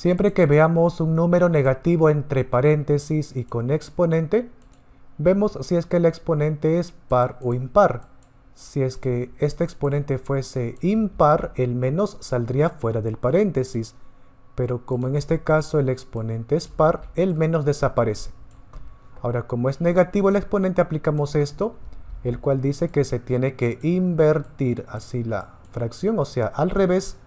Siempre que veamos un número negativo entre paréntesis y con exponente, vemos si es que el exponente es par o impar. Si es que este exponente fuese impar, el menos saldría fuera del paréntesis, pero como en este caso el exponente es par, el menos desaparece. Ahora, como es negativo el exponente, aplicamos esto, el cual dice que se tiene que invertir así la fracción, o sea, al revés,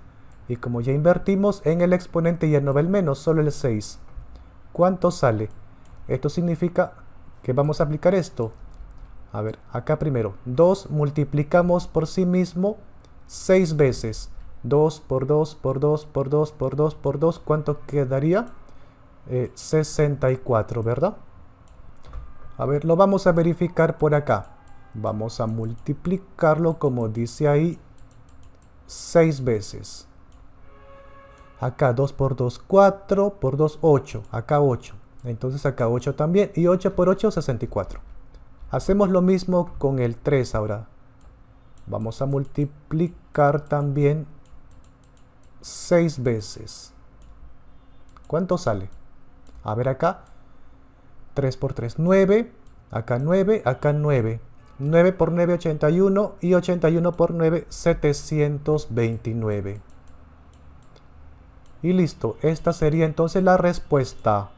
y como ya invertimos en el exponente y el novel menos, solo el 6. ¿Cuánto sale? Esto significa que vamos a aplicar esto. A ver, acá primero. 2 multiplicamos por sí mismo 6 veces. 2 por 2 por 2 por 2 por 2 por 2. ¿Cuánto quedaría? 64, eh, ¿verdad? A ver, lo vamos a verificar por acá. Vamos a multiplicarlo, como dice ahí, 6 veces. Acá 2 por 2, 4 por 2, 8. Acá 8. Entonces acá 8 también. Y 8 por 8, 64. Hacemos lo mismo con el 3 ahora. Vamos a multiplicar también 6 veces. ¿Cuánto sale? A ver acá. 3 por 3, 9. Acá 9, acá 9. 9 por 9, 81. Y 81 por 9, 729. Y listo, esta sería entonces la respuesta.